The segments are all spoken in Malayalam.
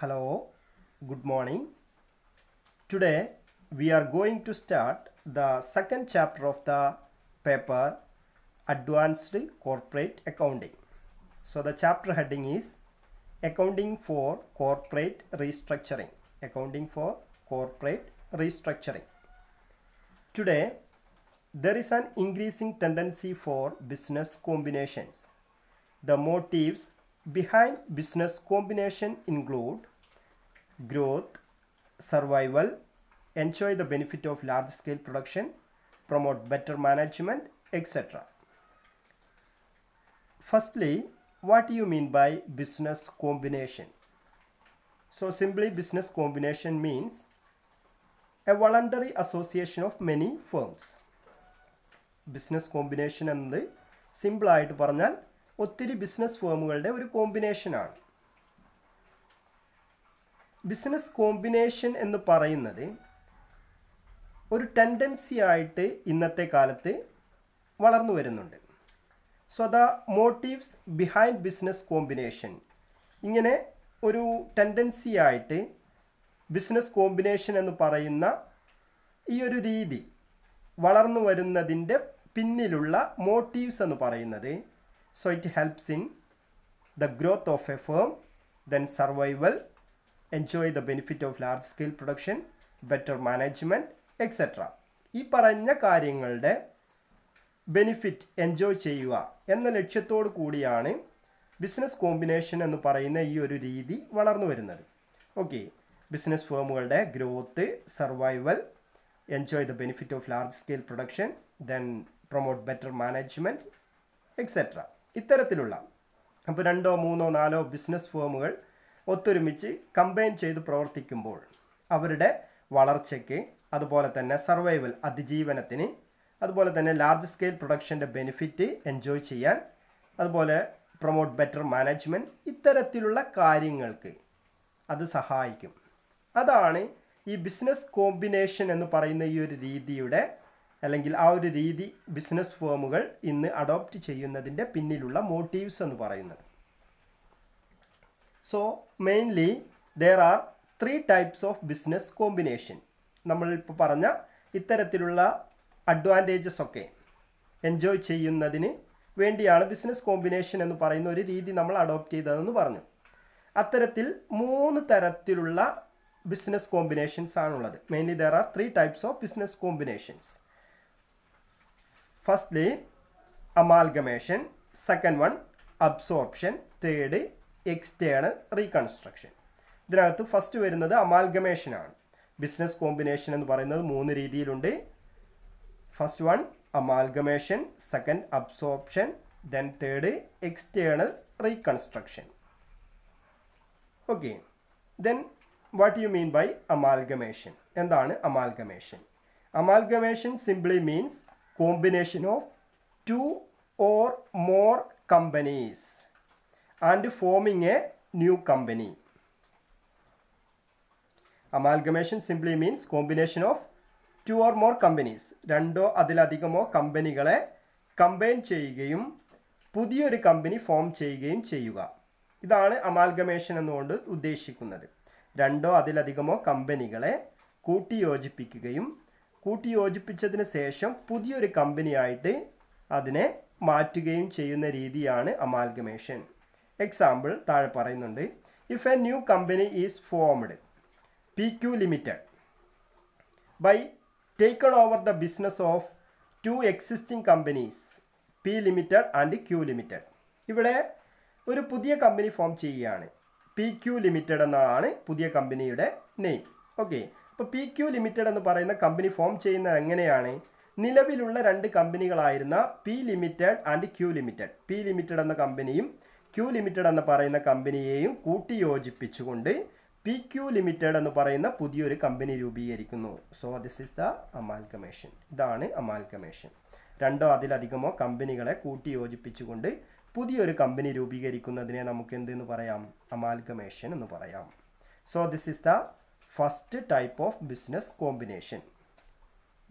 Hello, good morning. Today we are going to start the second chapter of the paper Advanced Corporate Accounting. So the chapter heading is Accounting for Corporate Restructuring. Accounting for Corporate Restructuring. Today there is an increasing tendency for business combinations. The motives behind business combination include growth, survival, enjoy the benefit of large scale production, promote better management, etc. Firstly, what do you mean by business combination? So simply business combination means a voluntary association of many firms. Business combination and the സിമ്പിളായിട്ട് പറഞ്ഞാൽ ഒത്തിരി ബിസിനസ് ഫേമുകളുടെ ഒരു കോമ്പിനേഷനാണ് ബിസിനസ് കോമ്പിനേഷൻ എന്ന് പറയുന്നത് ഒരു ടെൻഡൻസി ആയിട്ട് ഇന്നത്തെ കാലത്ത് വളർന്നു വരുന്നുണ്ട് so the motives behind business combination ഇങ്ങനെ ഒരു ടെൻഡൻസി ആയിട്ട് ബിസിനസ് കോമ്പിനേഷൻ എന്ന് പറയുന്ന ഈ ഒരു രീതി വളർന്നു വരുന്നതിൻ്റെ പിന്നിലുള്ള മോട്ടീവ്സ് എന്ന് പറയുന്നത് So it helps in the growth of a firm, then survival, enjoy the benefit of large scale production, better management, etc. ഈ പറഞ്ഞ കാര്യങ്ങളുടെ ബെനിഫിറ്റ് എൻജോയ് ചെയ്യുക എന്ന ലക്ഷ്യത്തോടു കൂടിയാണ് ബിസിനസ് കോമ്പിനേഷൻ എന്ന് പറയുന്ന ഈ ഒരു രീതി വളർന്നു വരുന്നത് ഓക്കെ ബിസിനസ് ഫേമുകളുടെ growth survival enjoy the benefit of large scale production then promote better management etcetera ഇത്തരത്തിലുള്ള അപ്പോൾ രണ്ടോ മൂന്നോ നാലോ ബിസിനസ് ഫേമുകൾ ഒത്തൊരുമിച്ച് കമ്പൈൻ ചെയ്ത് പ്രവർത്തിക്കുമ്പോൾ അവരുടെ വളർച്ചയ്ക്ക് അതുപോലെ തന്നെ സർവൈവൽ അതിജീവനത്തിന് അതുപോലെ തന്നെ ലാർജ് സ്കെയിൽ പ്രൊഡക്ഷൻ്റെ ബെനിഫിറ്റ് എൻജോയ് ചെയ്യാൻ അതുപോലെ പ്രൊമോട്ട് ബെറ്റർ മാനേജ്മെൻറ്റ് ഇത്തരത്തിലുള്ള കാര്യങ്ങൾക്ക് അത് സഹായിക്കും അതാണ് ഈ ബിസിനസ് കോമ്പിനേഷൻ എന്ന് പറയുന്ന ഈ ഒരു രീതിയുടെ അല്ലെങ്കിൽ ആ ഒരു രീതി ബിസിനസ് ഫേമുകൾ ഇന്ന് അഡോപ്റ്റ് ചെയ്യുന്നതിൻ്റെ പിന്നിലുള്ള മോട്ടീവ്സ് എന്ന് പറയുന്നത് so mainly there are three types of business combination നമ്മൾ ഇപ്പോൾ പറഞ്ഞ ഇത്തരത്തിലുള്ള അഡ്വാൻറ്റേജസ് ഒക്കെ എൻജോയ് ചെയ്യുന്നതിന് വേണ്ടിയാണ് ബിസിനസ് കോമ്പിനേഷൻ എന്ന് പറയുന്ന ഒരു രീതി നമ്മൾ അഡോപ്റ്റ് ചെയ്തതെന്ന് പറഞ്ഞു അത്തരത്തിൽ മൂന്ന് തരത്തിലുള്ള ബിസിനസ് കോമ്പിനേഷൻസ് ആണുള്ളത് mainly there are three types of business combinations firstly amalgamation second one absorption third external reconstruction ഇതിനകത്ത് ഫസ്റ്റ് വരുന്നത് അമാൽഗമേഷനാണ് ബിസിനസ് കോമ്പിനേഷൻ എന്ന് പറയുന്നത് മൂന്ന് രീതിയിലുണ്ട് first one amalgamation second absorption then third external reconstruction okay then what you mean by amalgamation എന്താണ് amalgamation amalgamation simply means combination of two or more companies and forming a new company. Amalgamation simply means combination of two or more companies രണ്ടോ അതിലധികമോ കമ്പനികളെ കമ്പൈൻ ചെയ്യുകയും പുതിയൊരു കമ്പനി ഫോം ചെയ്യുകയും ചെയ്യുക ഇതാണ് അമാൽഗമേഷൻ എന്നുകൊണ്ട് ഉദ്ദേശിക്കുന്നത് രണ്ടോ അതിലധികമോ കമ്പനികളെ കൂട്ടിയോജിപ്പിക്കുകയും കൂട്ടിയോജിപ്പിച്ചതിന് ശേഷം പുതിയൊരു കമ്പനിയായിട്ട് അതിനെ മാറ്റുകയും ചെയ്യുന്ന രീതിയാണ് അമാൽഗമേഷൻ എക്സാമ്പിൾ താഴെ പറയുന്നുണ്ട് if a new company is formed P Q limited by taken over the business of two existing companies P limited and Q limited ഇവിടെ ഒരു പുതിയ കമ്പനി ഫോം ചെയ്യുകയാണ് പി ക്യു ലിമിറ്റഡ് എന്നാണ് പുതിയ കമ്പനിയുടെ നെയിം ഓക്കെ അപ്പോൾ പി ക്യു ലിമിറ്റഡ് എന്ന് പറയുന്ന കമ്പനി ഫോം ചെയ്യുന്നത് എങ്ങനെയാണ് നിലവിലുള്ള രണ്ട് കമ്പനികളായിരുന്ന P limited and Q limited P limited എന്ന കമ്പനിയും ക്യു ലിമിറ്റഡ് എന്ന് പറയുന്ന കമ്പനിയെയും കൂട്ടിയോജിപ്പിച്ചുകൊണ്ട് പി ക്യു ലിമിറ്റഡ് എന്ന് പറയുന്ന പുതിയൊരു കമ്പനി രൂപീകരിക്കുന്നു so this is the amalgamation ഇതാണ് അമാൽക്കമേഷൻ രണ്ടോ അതിലധികമോ കമ്പനികളെ കൂട്ടിയോജിപ്പിച്ചുകൊണ്ട് പുതിയൊരു കമ്പനി രൂപീകരിക്കുന്നതിനെ നമുക്ക് എന്തെന്ന് പറയാം അമാൽക്കമേഷൻ എന്ന് പറയാം so this is the first type of business combination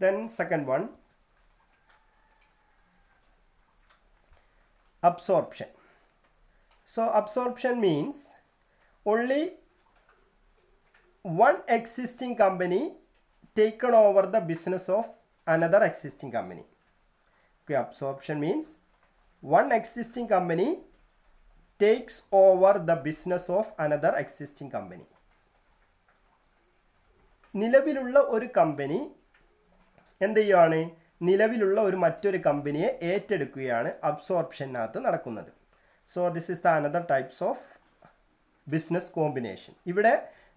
then second one absorption so absorption means only one existing company taken over the business of another existing company okay absorption means one existing company takes over the business of another existing company നിലവിലുള്ള ഒരു കമ്പനി എന്ത് ചെയ്യുവാണ് നിലവിലുള്ള ഒരു മറ്റൊരു കമ്പനിയെ ഏറ്റെടുക്കുകയാണ് അബ്സോർപ്ഷനകത്ത് നടക്കുന്നത് so this is the another types of business combination ഇവിടെ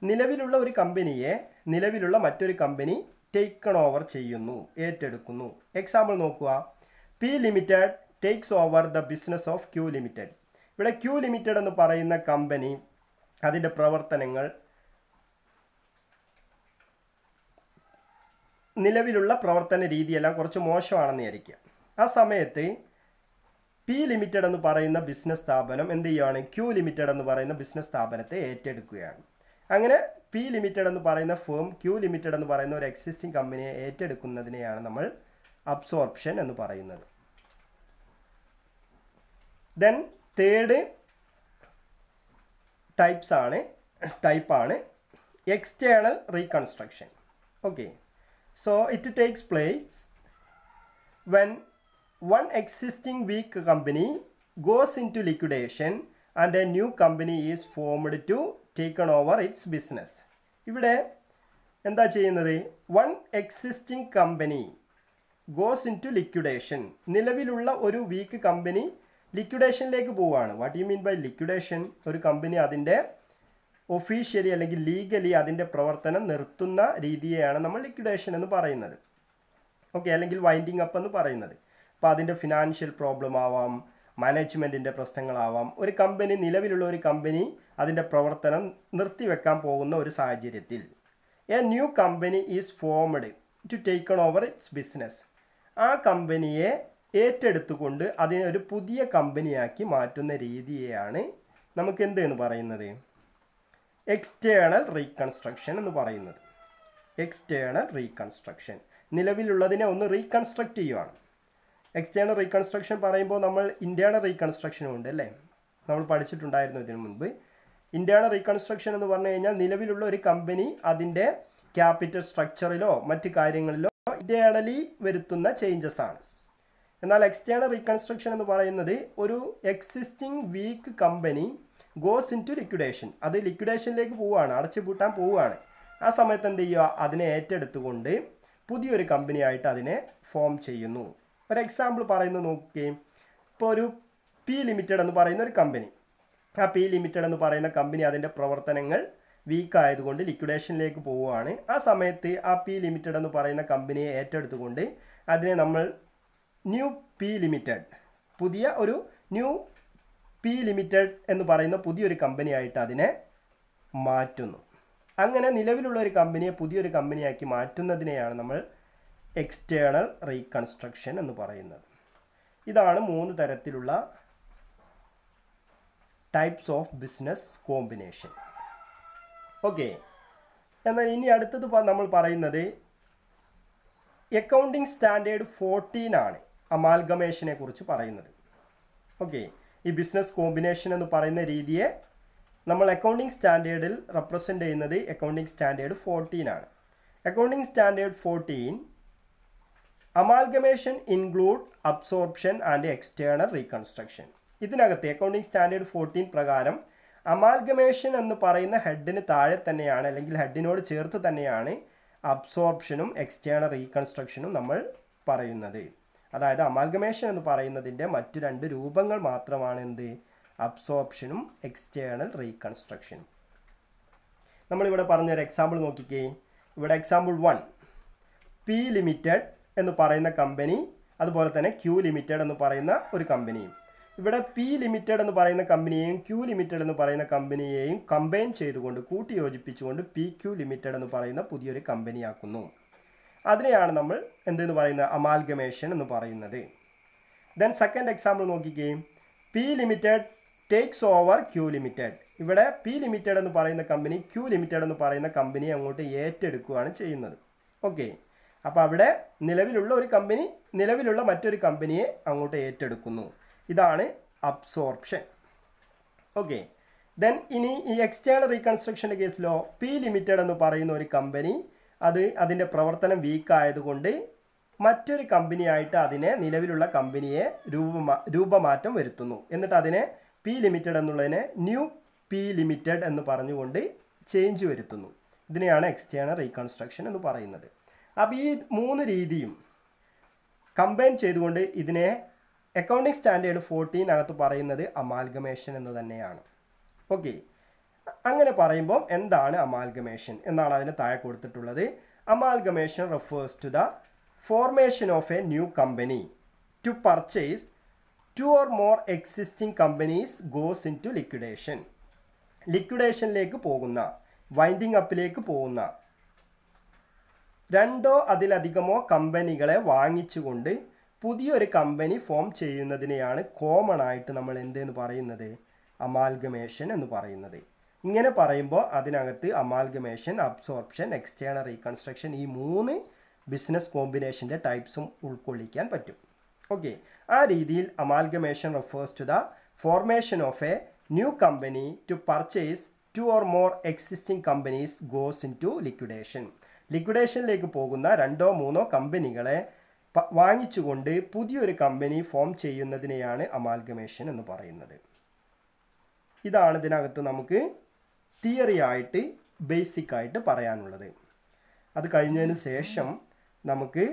നിലവിലുള്ള ഒരു കമ്പനിയെ നിലവിലുള്ള മറ്റൊരു കമ്പനി ടേക്കൺ ഓവർ ചെയ്യുന്നു ഏറ്റെടുക്കുന്നു എക്സാമ്പിൾ നോക്കുക P limited takes over the business of Q limited ഇവിടെ ക്യൂ ലിമിറ്റഡ് എന്ന് പറയുന്ന കമ്പനി അതിൻ്റെ പ്രവർത്തനങ്ങൾ നിലവിലുള്ള പ്രവർത്തന രീതിയെല്ലാം കുറച്ച് മോശമാണെന്ന് വിചാരിക്കുക ആ സമയത്ത് പി ലിമിറ്റഡ് എന്ന് പറയുന്ന ബിസിനസ് സ്ഥാപനം എന്ത് ചെയ്യുകയാണ് ക്യൂ ലിമിറ്റഡ് എന്ന് പറയുന്ന ബിസിനസ് സ്ഥാപനത്തെ ഏറ്റെടുക്കുകയാണ് അങ്ങനെ പി ലിമിറ്റഡ് എന്ന് പറയുന്ന ഫേം ക്യൂ ലിമിറ്റഡ് എന്ന് പറയുന്ന ഒരു എക്സിസ്റ്റിംഗ് കമ്പനിയെ ഏറ്റെടുക്കുന്നതിനെയാണ് നമ്മൾ അബ്സോർപ്ഷൻ എന്ന് പറയുന്നത് ദെൻ തേർഡ് ടൈപ്സ് ആണ് ടൈപ്പാണ് external reconstruction okay So it takes place when one existing weak company goes into liquidation and a new company is formed to take over its business. ഇവിടെ എന്താ ചെയ്യുന്നത് one existing company goes into liquidation നിലവിലുള്ള ഒരു വീക്ക് കമ്പനി ലിക്വിഡേഷനിലേക്ക് പോവുകയാണ് what you mean by liquidation ഒരു കമ്പനി അതിൻ്റെ ഒഫീഷ്യലി അല്ലെങ്കിൽ ലീഗലി അതിൻ്റെ പ്രവർത്തനം നിർത്തുന്ന രീതിയെയാണ് നമ്മൾ ലിക്വിഡേഷൻ എന്ന് പറയുന്നത് ഓക്കെ അല്ലെങ്കിൽ വൈൻഡിങ് അപ്പ് എന്ന് പറയുന്നത് അപ്പോൾ അതിൻ്റെ ഫിനാൻഷ്യൽ പ്രോബ്ലം ആവാം മാനേജ്മെൻറ്റിൻ്റെ പ്രശ്നങ്ങളാവാം ഒരു കമ്പനി നിലവിലുള്ള ഒരു കമ്പനി അതിൻ്റെ പ്രവർത്തനം നിർത്തിവെക്കാൻ പോകുന്ന ഒരു സാഹചര്യത്തിൽ a new company is formed to take over its business ആ കമ്പനിയെ ഏറ്റെടുത്തുകൊണ്ട് അതിനെ ഒരു പുതിയ കമ്പനിയാക്കി മാറ്റുന്ന രീതിയെയാണ് നമുക്ക് എന്തെന്ന് പറയുന്നത് എക്സ്റ്റേണൽ റീകൺസ്ട്രക്ഷൻ എന്ന് പറയുന്നത് എക്സ്റ്റേണൽ റീകൺസ്ട്രക്ഷൻ നിലവിലുള്ളതിനെ ഒന്ന് റീകൺസ്ട്രക്റ്റ് ചെയ്യുവാണ് എക്സ്റ്റേണൽ റീകൺസ്ട്രക്ഷൻ പറയുമ്പോൾ നമ്മൾ ഇൻറ്റേണൽ റീകൺസ്ട്രക്ഷനും ഉണ്ട് അല്ലേ നമ്മൾ പഠിച്ചിട്ടുണ്ടായിരുന്നു ഇതിനു മുൻപ് ഇൻറ്റേണൽ റീകൺസ്ട്രക്ഷൻ എന്ന് പറഞ്ഞു കഴിഞ്ഞാൽ നിലവിലുള്ള ഒരു കമ്പനി അതിൻ്റെ ക്യാപിറ്റൽ സ്ട്രക്ചറിലോ മറ്റ് കാര്യങ്ങളിലോ ഇൻറ്റേണലി വരുത്തുന്ന ചേഞ്ചസ് ആണ് എന്നാൽ എക്സ്റ്റേണൽ റീകൺസ്ട്രക്ഷൻ എന്ന് പറയുന്നത് ഒരു existing weak company goes into liquidation അത് ലിക്വിഡേഷനിലേക്ക് പോവുകയാണ് അടച്ചു പൂട്ടാൻ പോവുകയാണ് ആ സമയത്ത് എന്ത് ചെയ്യുക അതിനെ ഏറ്റെടുത്തുകൊണ്ട് പുതിയൊരു കമ്പനിയായിട്ട് അതിനെ ഫോം ചെയ്യുന്നു ഒരു എക്സാമ്പിൾ പറയുന്നത് നോക്കുകയും ഇപ്പോൾ ഒരു പി ലിമിറ്റഡ് എന്ന് പറയുന്ന ഒരു കമ്പനി ആ പി ലിമിറ്റഡ് എന്ന് പറയുന്ന കമ്പനി അതിൻ്റെ പ്രവർത്തനങ്ങൾ വീക്ക് ആയതുകൊണ്ട് ലിക്വിഡേഷനിലേക്ക് പോവുകയാണ് ആ സമയത്ത് ആ പി ലിമിറ്റഡ് എന്ന് പറയുന്ന കമ്പനിയെ ഏറ്റെടുത്തുകൊണ്ട് അതിനെ നമ്മൾ ന്യൂ പി ലിമിറ്റഡ് പുതിയ ഒരു ന്യൂ പി ലിമിറ്റഡ് എന്ന് പറയുന്ന പുതിയൊരു കമ്പനിയായിട്ട് അതിനെ മാറ്റുന്നു അങ്ങനെ നിലവിലുള്ള ഒരു കമ്പനിയെ പുതിയൊരു കമ്പനിയാക്കി മാറ്റുന്നതിനെയാണ് നമ്മൾ എക്സ്റ്റേണൽ റീകൺസ്ട്രക്ഷൻ എന്ന് പറയുന്നത് ഇതാണ് മൂന്ന് തരത്തിലുള്ള types of business combination okay എന്നാൽ ഇനി അടുത്തത് നമ്മൾ പറയുന്നത് അക്കൗണ്ടിംഗ് സ്റ്റാൻഡേർഡ് ഫോർട്ടീൻ ആണ് അമാൽഗമേഷനെ കുറിച്ച് പറയുന്നത് ഓക്കെ ഈ ബിസിനസ് കോമ്പിനേഷൻ എന്ന് പറയുന്ന രീതിയെ നമ്മൾ അക്കൗണ്ടിങ് സ്റ്റാൻഡേർഡിൽ റെപ്രസെൻ്റ് ചെയ്യുന്നത് അക്കൗണ്ടിങ് സ്റ്റാൻഡേർഡ് ഫോർട്ടീൻ ആണ് accounting standard fourteen amalgamation include absorption and external reconstruction ഇതിനകത്ത് അക്കൗണ്ടിങ് സ്റ്റാൻഡേർഡ് ഫോർട്ടീൻ പ്രകാരം അമാൽഗമേഷൻ എന്ന് പറയുന്ന ഹെഡിന് താഴെ തന്നെയാണ് അല്ലെങ്കിൽ ഹെഡിനോട് ചേർത്ത് തന്നെയാണ് അബ്സോർപ്ഷനും എക്സ്റ്റേണൽ റീകൺസ്ട്രക്ഷനും നമ്മൾ പറയുന്നത് അതായത് അമാൽഗമേഷൻ എന്ന് പറയുന്നതിൻ്റെ മറ്റു രണ്ട് രൂപങ്ങൾ മാത്രമാണ് എന്ത് അബ്സോപ്ഷനും എക്സ്റ്റേണൽ റീകൺസ്ട്രക്ഷനും നമ്മളിവിടെ പറഞ്ഞൊരു എക്സാമ്പിൾ നോക്കിക്കേ ഇവിടെ എക്സാമ്പിൾ വൺ പി ലിമിറ്റഡ് എന്ന് പറയുന്ന കമ്പനി അതുപോലെ തന്നെ ക്യൂ ലിമിറ്റഡ് എന്ന് പറയുന്ന ഒരു കമ്പനിയും ഇവിടെ പി ലിമിറ്റഡ് എന്ന് പറയുന്ന കമ്പനിയെയും ക്യൂ ലിമിറ്റഡ് എന്ന് പറയുന്ന കമ്പനിയെയും കമ്പൈൻ ചെയ്തുകൊണ്ട് കൂട്ടി യോജിപ്പിച്ചുകൊണ്ട് പി ക്യൂ ലിമിറ്റഡ് എന്ന് പറയുന്ന പുതിയൊരു കമ്പനിയാക്കുന്നു അതിനെയാണ് നമ്മൾ എന്തെന്ന് പറയുന്നത് അമാൽഗമേഷൻ എന്ന് പറയുന്നത് ദെൻ സെക്കൻഡ് എക്സാമ്പിൾ നോക്കിക്കുകയും P limited takes over Q limited ഇവിടെ പി ലിമിറ്റഡ് എന്ന് പറയുന്ന കമ്പനി ക്യൂ ലിമിറ്റഡ് എന്ന് പറയുന്ന കമ്പനി അങ്ങോട്ട് ഏറ്റെടുക്കുകയാണ് ചെയ്യുന്നത് ഓക്കെ അപ്പോൾ അവിടെ നിലവിലുള്ള ഒരു കമ്പനി നിലവിലുള്ള മറ്റൊരു കമ്പനിയെ അങ്ങോട്ട് ഏറ്റെടുക്കുന്നു ഇതാണ് അബ്സോർപ്ഷൻ ഓക്കെ ദെൻ ഇനി ഈ എക്സ്റ്റേണൽ റീകൺസ്ട്രക്ഷൻ്റെ കേസിലോ പി ലിമിറ്റഡ് എന്ന് പറയുന്ന ഒരു കമ്പനി അത് അതിൻ്റെ പ്രവർത്തനം വീക്കായതുകൊണ്ട് മറ്റൊരു കമ്പനിയായിട്ട് അതിനെ നിലവിലുള്ള കമ്പനിയെ രൂപമാ രൂപമാറ്റം വരുത്തുന്നു എന്നിട്ട് അതിനെ പി ലിമിറ്റഡ് എന്നുള്ളതിനെ ന്യൂ പി ലിമിറ്റഡ് എന്ന് പറഞ്ഞുകൊണ്ട് ചേഞ്ച് വരുത്തുന്നു ഇതിനെയാണ് എക്സ്റ്റേണൽ റീകൺസ്ട്രക്ഷൻ എന്ന് പറയുന്നത് അപ്പോൾ ഈ മൂന്ന് രീതിയും കമ്പൈൻ ചെയ്തുകൊണ്ട് ഇതിനെ അക്കൗണ്ടിംഗ് സ്റ്റാൻഡേർഡ് ഫോർട്ടീനകത്ത് പറയുന്നത് അമാൽഗമേഷൻ എന്ന് തന്നെയാണ് ഓക്കെ അങ്ങനെ പറയുമ്പോൾ എന്താണ് അമാൽഗമേഷൻ എന്നാണ് അതിന് താഴെ കൊടുത്തിട്ടുള്ളത് amalgamation refers to the formation of a new company to purchase two or more existing companies goes into liquidation ലിക്വിഡേഷനിലേക്ക് പോകുന്ന വൈൻഡിങ് അപ്പിലേക്ക് പോകുന്ന രണ്ടോ അതിലധികമോ കമ്പനികളെ വാങ്ങിച്ചുകൊണ്ട് പുതിയൊരു കമ്പനി ഫോം ചെയ്യുന്നതിനെയാണ് കോമൺ ആയിട്ട് നമ്മൾ എന്തെന്ന് പറയുന്നത് അമാൽഗമേഷൻ എന്ന് പറയുന്നത് ഇങ്ങനെ പറയുമ്പോൾ അതിനകത്ത് അമാൽഗമേഷൻ അബ്സോർപ്ഷൻ എക്സ്റ്റേണൽ റീകൺസ്ട്രക്ഷൻ ഈ മൂന്ന് ബിസിനസ് കോമ്പിനേഷൻ്റെ ടൈപ്സും ഉൾക്കൊള്ളിക്കാൻ പറ്റും ഓക്കെ ആ രീതിയിൽ amalgamation refers to the formation of a new company to purchase two or more existing companies goes into liquidation ലിക്വിഡേഷനിലേക്ക് പോകുന്ന രണ്ടോ മൂന്നോ കമ്പനികളെ വാങ്ങിച്ചുകൊണ്ട് പുതിയൊരു കമ്പനി ഫോം ചെയ്യുന്നതിനെയാണ് അമാൽഗമേഷൻ എന്ന് പറയുന്നത് ഇതാണ് ഇതിനകത്ത് നമുക്ക് തിയറി ആയിട്ട് ബേസിക് ആയിട്ട് പറയാനുള്ളത് അത് കഴിഞ്ഞതിന് ശേഷം നമുക്ക്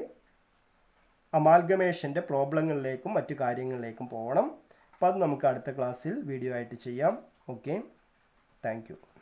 അമാൽഗമേഷൻ്റെ പ്രോബ്ലങ്ങളിലേക്കും മറ്റു കാര്യങ്ങളിലേക്കും പോകണം അപ്പോൾ അത് നമുക്ക് അടുത്ത ക്ലാസ്സിൽ വീഡിയോ ആയിട്ട് ചെയ്യാം ഓക്കെ താങ്ക്